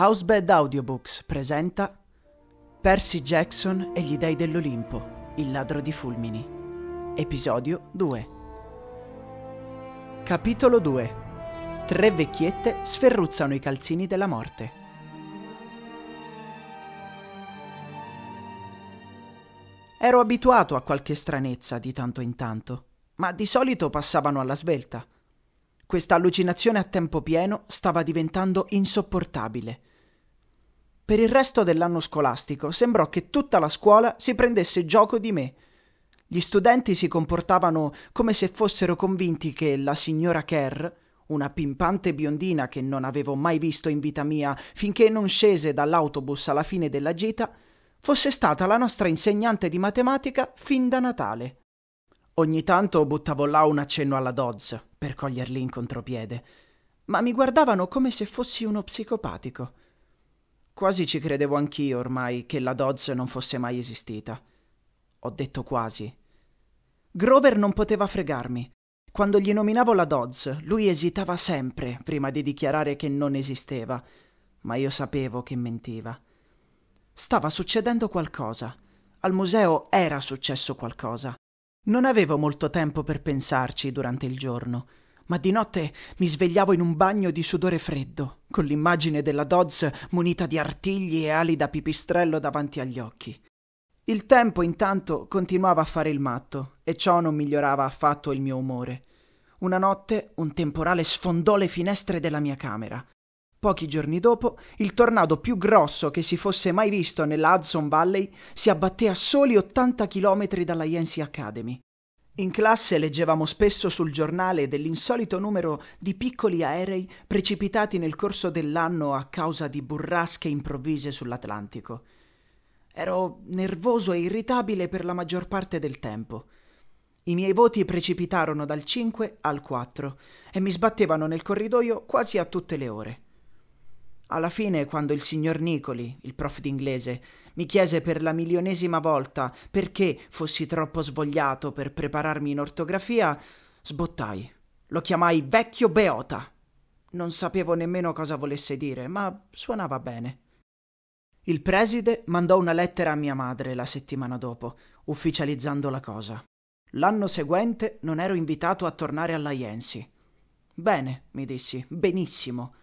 Housebed Audiobooks presenta Percy Jackson e gli dei dell'Olimpo, il ladro di fulmini. Episodio 2. Capitolo 2. Tre vecchiette sferruzzano i calzini della morte. Ero abituato a qualche stranezza di tanto in tanto, ma di solito passavano alla svelta. Questa allucinazione a tempo pieno stava diventando insopportabile per il resto dell'anno scolastico sembrò che tutta la scuola si prendesse gioco di me. Gli studenti si comportavano come se fossero convinti che la signora Kerr, una pimpante biondina che non avevo mai visto in vita mia finché non scese dall'autobus alla fine della gita, fosse stata la nostra insegnante di matematica fin da Natale. Ogni tanto buttavo là un accenno alla Dodds per coglierli in contropiede, ma mi guardavano come se fossi uno psicopatico. Quasi ci credevo anch'io ormai che la Dodds non fosse mai esistita. Ho detto quasi. Grover non poteva fregarmi. Quando gli nominavo la Dodds, lui esitava sempre prima di dichiarare che non esisteva, ma io sapevo che mentiva. Stava succedendo qualcosa. Al museo era successo qualcosa. Non avevo molto tempo per pensarci durante il giorno ma di notte mi svegliavo in un bagno di sudore freddo, con l'immagine della Dodds munita di artigli e ali da pipistrello davanti agli occhi. Il tempo intanto continuava a fare il matto e ciò non migliorava affatto il mio umore. Una notte un temporale sfondò le finestre della mia camera. Pochi giorni dopo, il tornado più grosso che si fosse mai visto nella Hudson Valley si abbatté a soli 80 chilometri dalla Yancy Academy. In classe leggevamo spesso sul giornale dell'insolito numero di piccoli aerei precipitati nel corso dell'anno a causa di burrasche improvvise sull'Atlantico. Ero nervoso e irritabile per la maggior parte del tempo. I miei voti precipitarono dal 5 al 4 e mi sbattevano nel corridoio quasi a tutte le ore. Alla fine, quando il signor Nicoli, il prof d'inglese, mi chiese per la milionesima volta perché fossi troppo svogliato per prepararmi in ortografia. Sbottai. Lo chiamai vecchio Beota. Non sapevo nemmeno cosa volesse dire, ma suonava bene. Il preside mandò una lettera a mia madre la settimana dopo, ufficializzando la cosa. L'anno seguente non ero invitato a tornare alla Jensi. Bene, mi dissi, benissimo.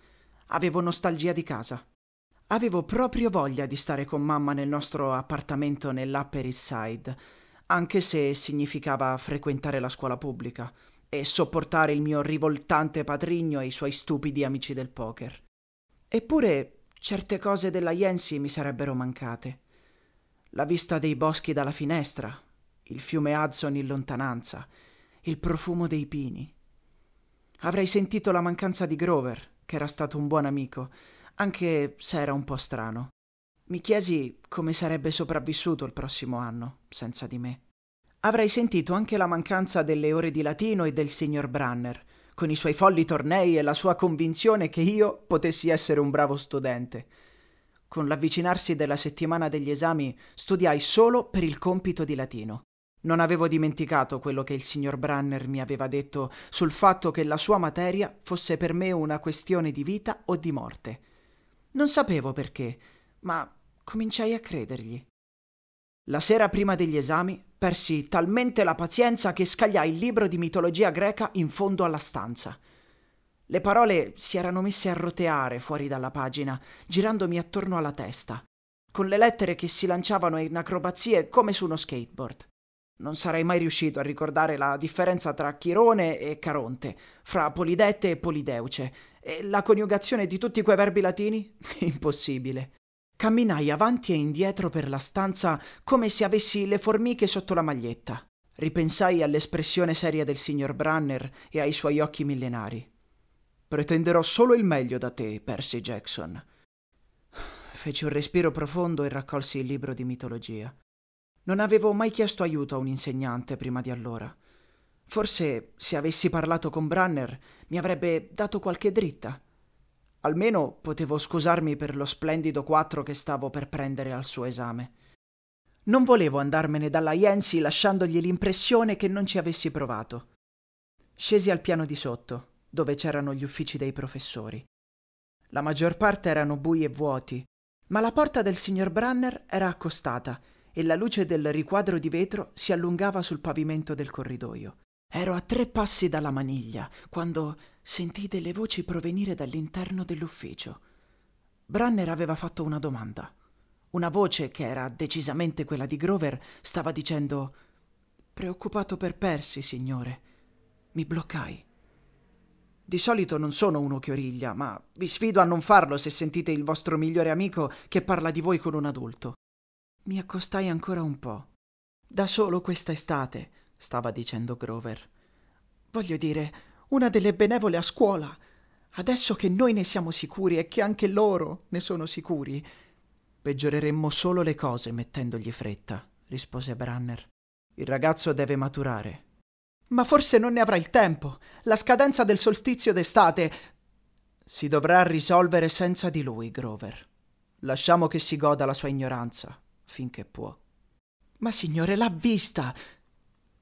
Avevo nostalgia di casa. Avevo proprio voglia di stare con mamma nel nostro appartamento nell'Upper East Side, anche se significava frequentare la scuola pubblica e sopportare il mio rivoltante patrigno e i suoi stupidi amici del poker. Eppure certe cose della Yancy mi sarebbero mancate. La vista dei boschi dalla finestra, il fiume Hudson in lontananza, il profumo dei pini. Avrei sentito la mancanza di Grover, che era stato un buon amico, anche se era un po' strano. Mi chiesi come sarebbe sopravvissuto il prossimo anno, senza di me. Avrei sentito anche la mancanza delle ore di latino e del signor Branner, con i suoi folli tornei e la sua convinzione che io potessi essere un bravo studente. Con l'avvicinarsi della settimana degli esami studiai solo per il compito di latino. Non avevo dimenticato quello che il signor Branner mi aveva detto sul fatto che la sua materia fosse per me una questione di vita o di morte. Non sapevo perché, ma cominciai a credergli. La sera prima degli esami persi talmente la pazienza che scagliai il libro di mitologia greca in fondo alla stanza. Le parole si erano messe a roteare fuori dalla pagina, girandomi attorno alla testa, con le lettere che si lanciavano in acrobazie come su uno skateboard. Non sarei mai riuscito a ricordare la differenza tra Chirone e Caronte, fra Polidette e Polideuce, e la coniugazione di tutti quei verbi latini? Impossibile. Camminai avanti e indietro per la stanza come se avessi le formiche sotto la maglietta. Ripensai all'espressione seria del signor Branner e ai suoi occhi millenari. Pretenderò solo il meglio da te, Percy Jackson. Feci un respiro profondo e raccolsi il libro di mitologia. Non avevo mai chiesto aiuto a un insegnante prima di allora. Forse se avessi parlato con Branner mi avrebbe dato qualche dritta. Almeno potevo scusarmi per lo splendido 4 che stavo per prendere al suo esame. Non volevo andarmene dalla Yancy lasciandogli l'impressione che non ci avessi provato. Scesi al piano di sotto, dove c'erano gli uffici dei professori. La maggior parte erano bui e vuoti, ma la porta del signor Branner era accostata e la luce del riquadro di vetro si allungava sul pavimento del corridoio. Ero a tre passi dalla maniglia quando sentii delle voci provenire dall'interno dell'ufficio. Branner aveva fatto una domanda. Una voce, che era decisamente quella di Grover, stava dicendo Preoccupato per Persi, signore. Mi bloccai. Di solito non sono uno che origlia, ma vi sfido a non farlo se sentite il vostro migliore amico che parla di voi con un adulto. Mi accostai ancora un po'. Da solo questa estate, stava dicendo Grover. Voglio dire, una delle benevole a scuola. Adesso che noi ne siamo sicuri e che anche loro ne sono sicuri, peggioreremmo solo le cose mettendogli fretta, rispose Branner. Il ragazzo deve maturare. Ma forse non ne avrà il tempo. La scadenza del solstizio d'estate si dovrà risolvere senza di lui, Grover. Lasciamo che si goda la sua ignoranza finché può. Ma signore, l'ha vista!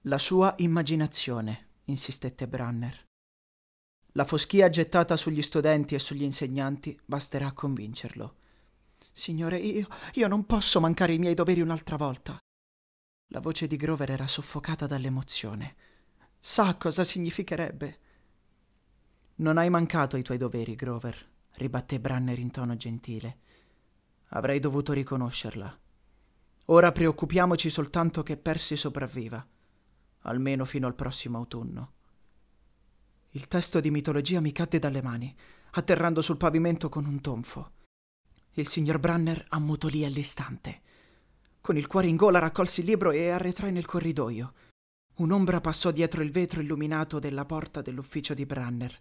La sua immaginazione, insistette Branner. La foschia gettata sugli studenti e sugli insegnanti basterà a convincerlo. Signore, io, io non posso mancare i miei doveri un'altra volta. La voce di Grover era soffocata dall'emozione. Sa cosa significherebbe. Non hai mancato i tuoi doveri, Grover, ribatté Branner in tono gentile. Avrei dovuto riconoscerla. Ora preoccupiamoci soltanto che Percy sopravviva almeno fino al prossimo autunno. Il testo di mitologia mi cadde dalle mani, atterrando sul pavimento con un tonfo. Il signor Branner ammutolì all'istante. Con il cuore in gola raccolsi il libro e arretrai nel corridoio. Un'ombra passò dietro il vetro illuminato della porta dell'ufficio di Branner.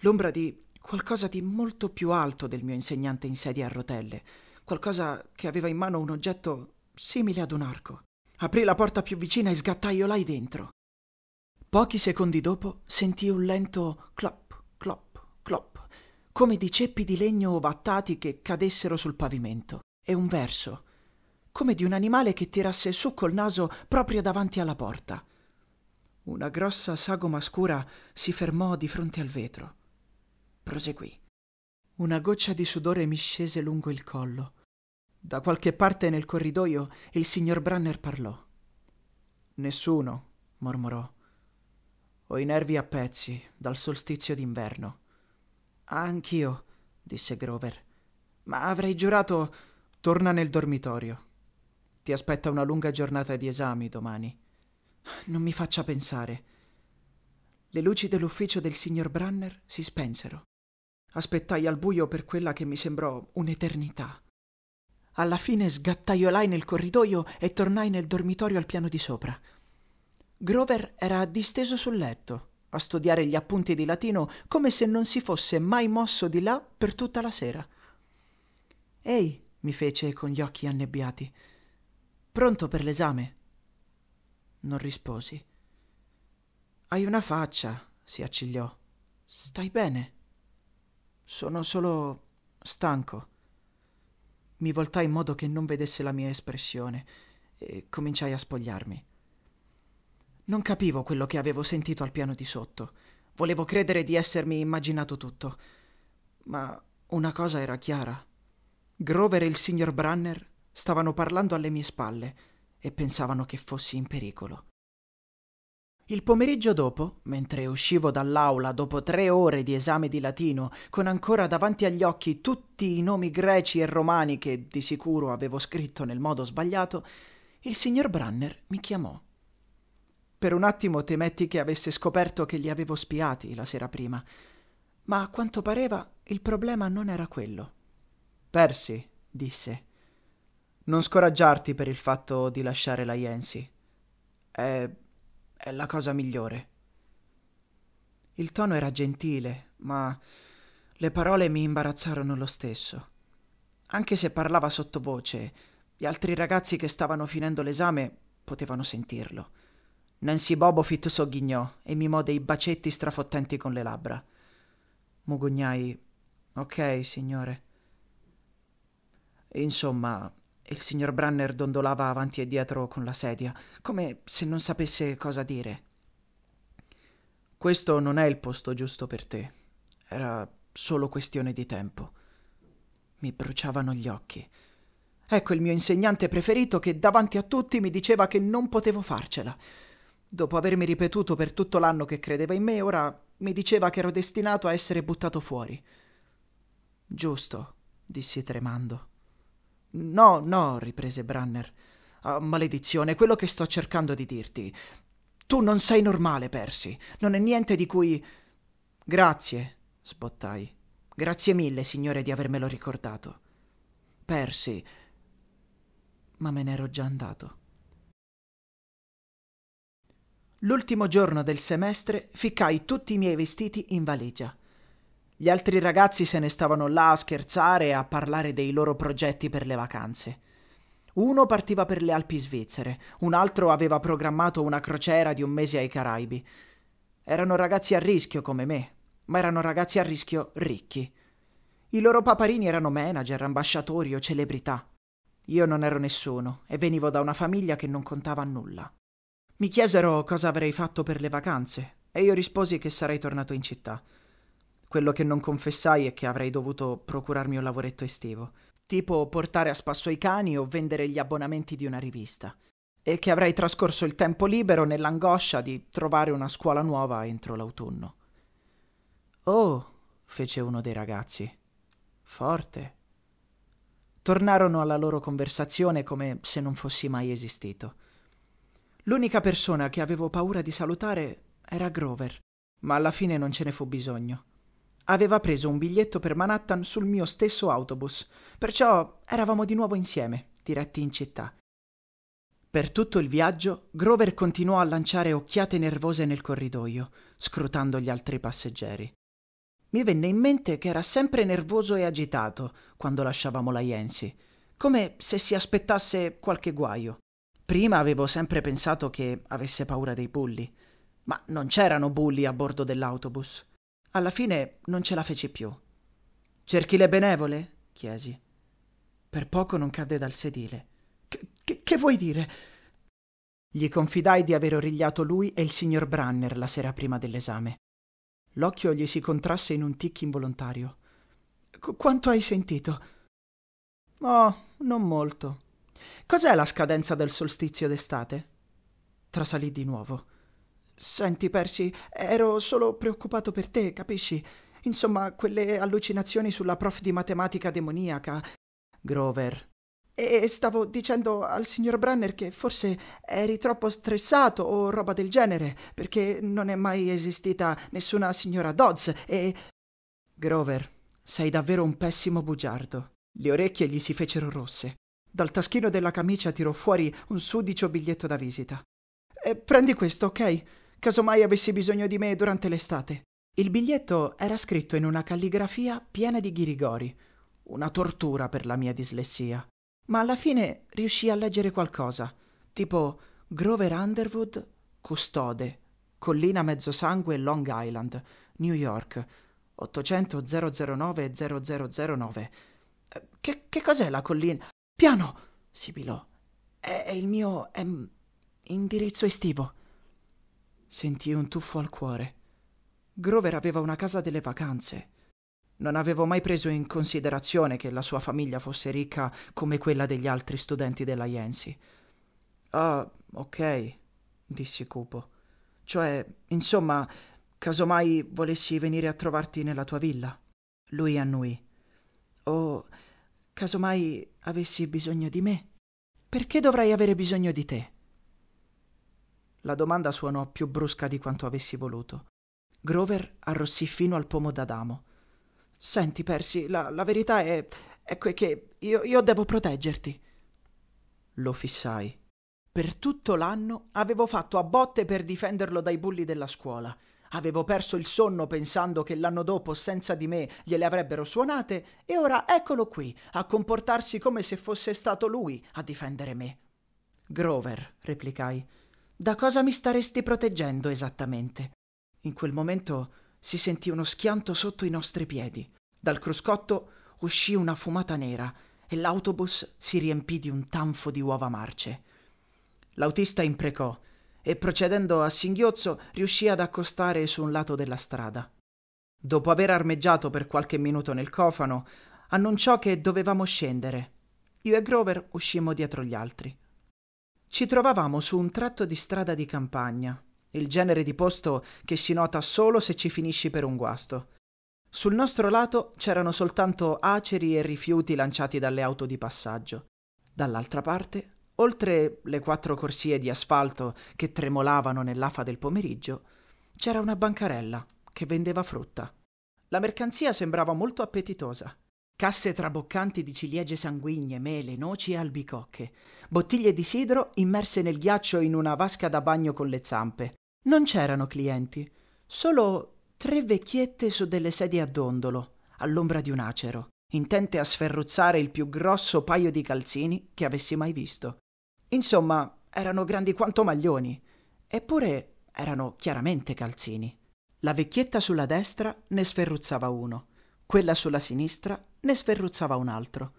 L'ombra di qualcosa di molto più alto del mio insegnante in sedia a rotelle, qualcosa che aveva in mano un oggetto simile ad un arco aprì la porta più vicina e sgattaiolai dentro. Pochi secondi dopo sentì un lento clop, clop, clop, come di ceppi di legno ovattati che cadessero sul pavimento, e un verso, come di un animale che tirasse su col naso proprio davanti alla porta. Una grossa sagoma scura si fermò di fronte al vetro. Proseguì. Una goccia di sudore mi scese lungo il collo. Da qualche parte nel corridoio il signor Branner parlò. Nessuno, mormorò. Ho i nervi a pezzi dal solstizio d'inverno. Anch'io, disse Grover. Ma avrei giurato. Torna nel dormitorio. Ti aspetta una lunga giornata di esami domani. Non mi faccia pensare. Le luci dell'ufficio del signor Branner si spensero. Aspettai al buio per quella che mi sembrò un'eternità. Alla fine sgattaiolai nel corridoio e tornai nel dormitorio al piano di sopra. Grover era disteso sul letto, a studiare gli appunti di latino come se non si fosse mai mosso di là per tutta la sera. Ehi, mi fece con gli occhi annebbiati. Pronto per l'esame? Non risposi. Hai una faccia, si accigliò. Stai bene? Sono solo stanco. Mi voltai in modo che non vedesse la mia espressione e cominciai a spogliarmi. Non capivo quello che avevo sentito al piano di sotto. Volevo credere di essermi immaginato tutto. Ma una cosa era chiara. Grover e il signor Branner stavano parlando alle mie spalle e pensavano che fossi in pericolo. Il pomeriggio dopo, mentre uscivo dall'aula dopo tre ore di esame di latino, con ancora davanti agli occhi tutti i nomi greci e romani che di sicuro avevo scritto nel modo sbagliato, il signor Branner mi chiamò. Per un attimo temetti che avesse scoperto che li avevo spiati la sera prima, ma a quanto pareva il problema non era quello. Persi, disse, non scoraggiarti per il fatto di lasciare la Jensi. È è la cosa migliore. Il tono era gentile, ma le parole mi imbarazzarono lo stesso. Anche se parlava sottovoce, gli altri ragazzi che stavano finendo l'esame potevano sentirlo. Nancy Bobofit sogghignò e mimò dei bacetti strafottenti con le labbra. Mugugnai: Ok, signore. Insomma, e Il signor Branner dondolava avanti e dietro con la sedia, come se non sapesse cosa dire. Questo non è il posto giusto per te. Era solo questione di tempo. Mi bruciavano gli occhi. Ecco il mio insegnante preferito che davanti a tutti mi diceva che non potevo farcela. Dopo avermi ripetuto per tutto l'anno che credeva in me, ora mi diceva che ero destinato a essere buttato fuori. Giusto, dissi tremando. No, no, riprese Branner. Ah, maledizione, quello che sto cercando di dirti. Tu non sei normale, Percy. Non è niente di cui. Grazie, sbottai. Grazie mille, signore, di avermelo ricordato. Percy. Ma me n'ero già andato. L'ultimo giorno del semestre ficcai tutti i miei vestiti in valigia. Gli altri ragazzi se ne stavano là a scherzare e a parlare dei loro progetti per le vacanze. Uno partiva per le Alpi svizzere, un altro aveva programmato una crociera di un mese ai Caraibi. Erano ragazzi a rischio come me, ma erano ragazzi a rischio ricchi. I loro paparini erano manager, ambasciatori o celebrità. Io non ero nessuno e venivo da una famiglia che non contava nulla. Mi chiesero cosa avrei fatto per le vacanze e io risposi che sarei tornato in città. Quello che non confessai è che avrei dovuto procurarmi un lavoretto estivo, tipo portare a spasso i cani o vendere gli abbonamenti di una rivista, e che avrei trascorso il tempo libero nell'angoscia di trovare una scuola nuova entro l'autunno. Oh, fece uno dei ragazzi. Forte. Tornarono alla loro conversazione come se non fossi mai esistito. L'unica persona che avevo paura di salutare era Grover, ma alla fine non ce ne fu bisogno. Aveva preso un biglietto per Manhattan sul mio stesso autobus, perciò eravamo di nuovo insieme, diretti in città. Per tutto il viaggio, Grover continuò a lanciare occhiate nervose nel corridoio, scrutando gli altri passeggeri. Mi venne in mente che era sempre nervoso e agitato quando lasciavamo la Yancy, come se si aspettasse qualche guaio. Prima avevo sempre pensato che avesse paura dei bulli, ma non c'erano bulli a bordo dell'autobus. Alla fine non ce la feci più. Cerchi le benevole? chiesi. Per poco non cadde dal sedile. Che, che, vuoi dire? Gli confidai di aver origliato lui e il signor Branner la sera prima dell'esame. L'occhio gli si contrasse in un tic involontario. Qu- quanto hai sentito? Oh, non molto. Cos'è la scadenza del solstizio d'estate? Trasalì di nuovo. Senti, Percy, ero solo preoccupato per te, capisci? Insomma, quelle allucinazioni sulla prof di matematica demoniaca. Grover. E stavo dicendo al signor Branner che forse eri troppo stressato o roba del genere, perché non è mai esistita nessuna signora Dodds e... Grover, sei davvero un pessimo bugiardo. Le orecchie gli si fecero rosse. Dal taschino della camicia tirò fuori un sudicio biglietto da visita. E eh, prendi questo, ok? casomai avessi bisogno di me durante l'estate. Il biglietto era scritto in una calligrafia piena di ghirigori, una tortura per la mia dislessia. Ma alla fine riuscii a leggere qualcosa, tipo Grover Underwood, custode, collina mezzosangue Long Island, New York, 800 009 0009. Che, che cos'è la collina? Piano! sibilò. È, è il mio... È, indirizzo estivo sentì un tuffo al cuore. Grover aveva una casa delle vacanze. Non avevo mai preso in considerazione che la sua famiglia fosse ricca come quella degli altri studenti della Yancy. Ah, ok, dissi cupo. Cioè, insomma, casomai volessi venire a trovarti nella tua villa. Lui annui. O oh, casomai avessi bisogno di me? Perché dovrei avere bisogno di te? La domanda suonò più brusca di quanto avessi voluto. Grover arrossì fino al pomo d'Adamo. Senti, Percy, la, la verità è. è che io, io devo proteggerti. Lo fissai. Per tutto l'anno avevo fatto a botte per difenderlo dai bulli della scuola. Avevo perso il sonno pensando che l'anno dopo senza di me gliele avrebbero suonate e ora eccolo qui a comportarsi come se fosse stato lui a difendere me. Grover, replicai, da cosa mi staresti proteggendo esattamente? In quel momento si sentì uno schianto sotto i nostri piedi. Dal cruscotto uscì una fumata nera e l'autobus si riempì di un tanfo di uova marce. L'autista imprecò e procedendo a singhiozzo riuscì ad accostare su un lato della strada. Dopo aver armeggiato per qualche minuto nel cofano, annunciò che dovevamo scendere. Io e Grover uscimmo dietro gli altri. Ci trovavamo su un tratto di strada di campagna, il genere di posto che si nota solo se ci finisci per un guasto. Sul nostro lato c'erano soltanto aceri e rifiuti lanciati dalle auto di passaggio. Dall'altra parte, oltre le quattro corsie di asfalto che tremolavano nell'afa del pomeriggio, c'era una bancarella che vendeva frutta. La mercanzia sembrava molto appetitosa casse traboccanti di ciliegie sanguigne, mele, noci e albicocche, bottiglie di sidro immerse nel ghiaccio in una vasca da bagno con le zampe. Non c'erano clienti, solo tre vecchiette su delle sedie a dondolo, all'ombra di un acero, intente a sferruzzare il più grosso paio di calzini che avessi mai visto. Insomma, erano grandi quanto maglioni, eppure erano chiaramente calzini. La vecchietta sulla destra ne sferruzzava uno, quella sulla sinistra ne sferruzzava un altro.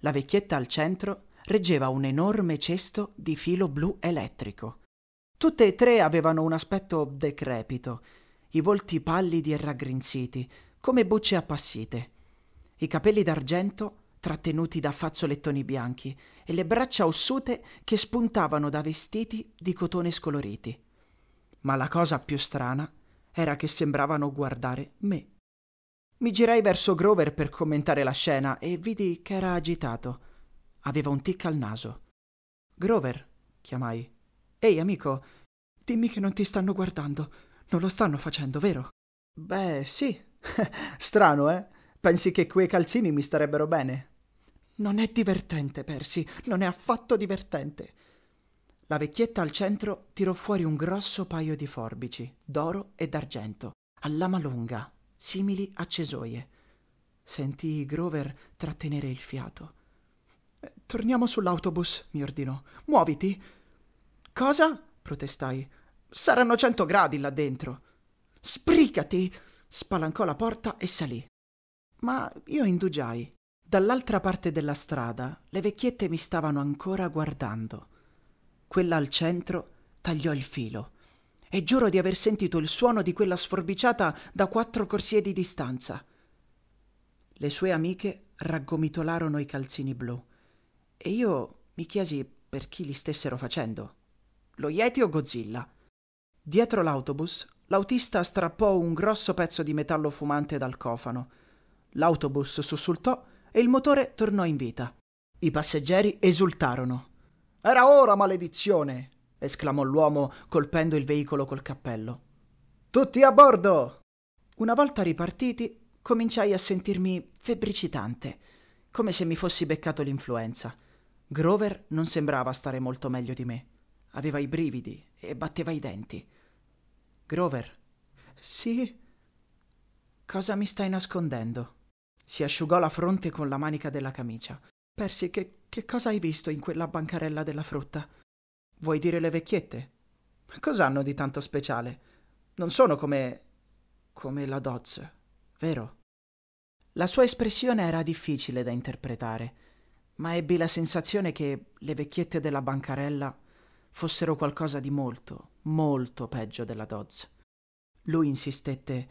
La vecchietta al centro reggeva un enorme cesto di filo blu elettrico. Tutte e tre avevano un aspetto decrepito, i volti pallidi e raggrinziti, come bucce appassite, i capelli d'argento trattenuti da fazzolettoni bianchi e le braccia ossute che spuntavano da vestiti di cotone scoloriti. Ma la cosa più strana era che sembravano guardare me. Mi girai verso Grover per commentare la scena e vidi che era agitato. Aveva un tic al naso. Grover, chiamai. Ehi, amico, dimmi che non ti stanno guardando. Non lo stanno facendo, vero? Beh, sì. Strano, eh? Pensi che quei calzini mi starebbero bene? Non è divertente, Percy, non è affatto divertente. La vecchietta al centro tirò fuori un grosso paio di forbici, d'oro e d'argento, a lama lunga, simili a cesoie. Sentì Grover trattenere il fiato. Eh, torniamo sull'autobus, mi ordinò. Muoviti. Cosa? protestai. Saranno cento gradi là dentro. Spricati! spalancò la porta e salì. Ma io indugiai. Dall'altra parte della strada le vecchiette mi stavano ancora guardando. Quella al centro tagliò il filo e giuro di aver sentito il suono di quella sforbiciata da quattro corsie di distanza. Le sue amiche raggomitolarono i calzini blu e io mi chiesi per chi li stessero facendo. Lo Yeti o Godzilla? Dietro l'autobus, l'autista strappò un grosso pezzo di metallo fumante dal cofano. L'autobus sussultò e il motore tornò in vita. I passeggeri esultarono. Era ora, maledizione! esclamò l'uomo colpendo il veicolo col cappello. Tutti a bordo! Una volta ripartiti, cominciai a sentirmi febbricitante, come se mi fossi beccato l'influenza. Grover non sembrava stare molto meglio di me. Aveva i brividi e batteva i denti. Grover. Sì? Cosa mi stai nascondendo? Si asciugò la fronte con la manica della camicia. Persi, che, che cosa hai visto in quella bancarella della frutta? Vuoi dire le vecchiette? Cos'hanno di tanto speciale? Non sono come... come la Doz, vero? La sua espressione era difficile da interpretare, ma ebbi la sensazione che le vecchiette della bancarella fossero qualcosa di molto, molto peggio della Dodds. Lui insistette: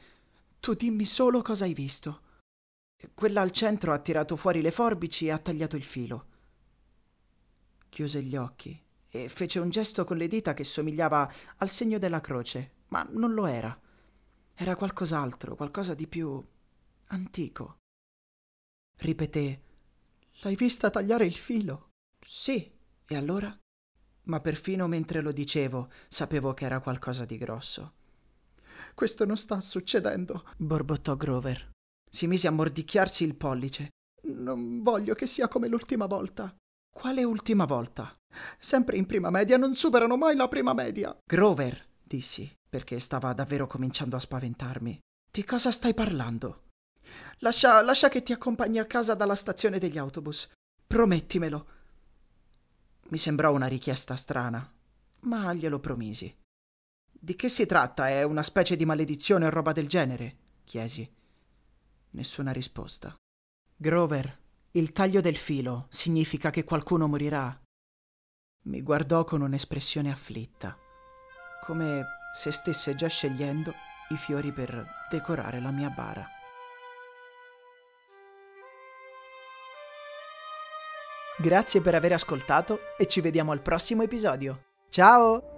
Tu dimmi solo cosa hai visto. Quella al centro ha tirato fuori le forbici e ha tagliato il filo. Chiuse gli occhi e fece un gesto con le dita che somigliava al segno della croce, ma non lo era. Era qualcos'altro, qualcosa di più antico. Ripeté: L'hai vista tagliare il filo? Sì. E allora? Ma perfino mentre lo dicevo, sapevo che era qualcosa di grosso. Questo non sta succedendo, borbottò Grover. Si mise a mordicchiarsi il pollice. Non voglio che sia come l'ultima volta. Quale ultima volta? Sempre in prima media, non superano mai la prima media. Grover, dissi, perché stava davvero cominciando a spaventarmi. Di cosa stai parlando? Lascia, lascia che ti accompagni a casa dalla stazione degli autobus. Promettimelo. Mi sembrò una richiesta strana, ma glielo promisi. Di che si tratta? È una specie di maledizione o roba del genere? chiesi. Nessuna risposta. Grover, il taglio del filo significa che qualcuno morirà. Mi guardò con un'espressione afflitta, come se stesse già scegliendo i fiori per decorare la mia bara. Grazie per aver ascoltato e ci vediamo al prossimo episodio. Ciao!